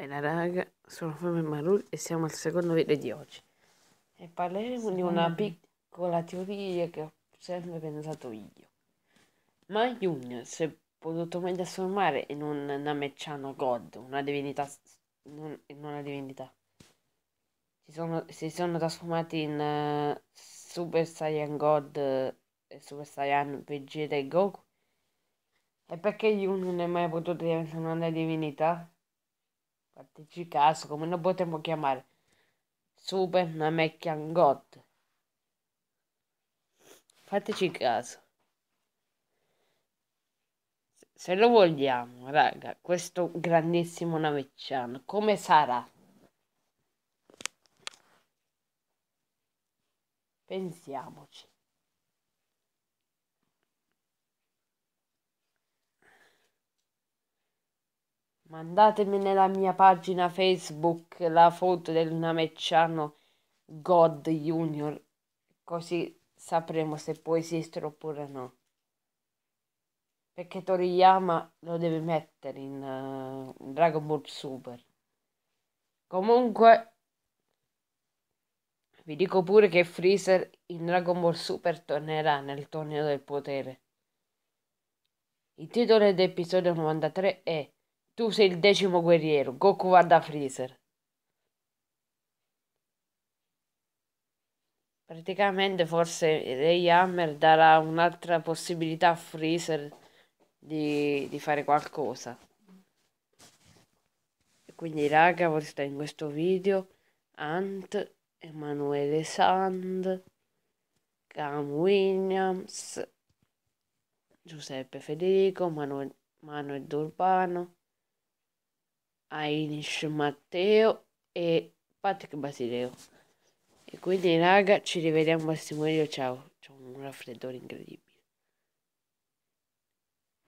Bene raga, sono Fabio Marul e siamo al secondo video di oggi e parleremo Secondo di una me. piccola teoria che ho sempre pensato io. Ma Jun si è potuto mai trasformare in un Nameciano God, una divinità, non, in una divinità. Si sono, si sono trasformati in eh, Super Saiyan God eh, e Super Saiyan Vegeta e Goku. E perché Jun non è mai potuto diventare una divinità? fateci caso, come lo potremmo chiamare? Super Namekian God. Fateci caso. Se lo vogliamo, raga, questo grandissimo navecciano, come sarà? Pensiamoci. Mandatemi nella mia pagina Facebook la foto del Namecciano God Junior, così sapremo se può esistere oppure no. Perché Toriyama lo deve mettere in, uh, Dragon Ball Super. Comunque, vi dico pure che Freezer in Dragon Ball Super tornerà nel torneo del potere. Il titolo dell'episodio 93 è tu sei il decimo guerriero. Goku va da Freezer. Praticamente forse Ray Hammer darà un'altra possibilità a Freezer di, di fare qualcosa. E quindi raga, portate in questo video Ant, Emanuele Sand, Cam Williams, Giuseppe Federico, Manuel, Manuel D'Urbano. Ainish Matteo e Patrick Basileo. E quindi raga, ci rivediamo al simurio, ciao. C'ho un raffreddore incredibile.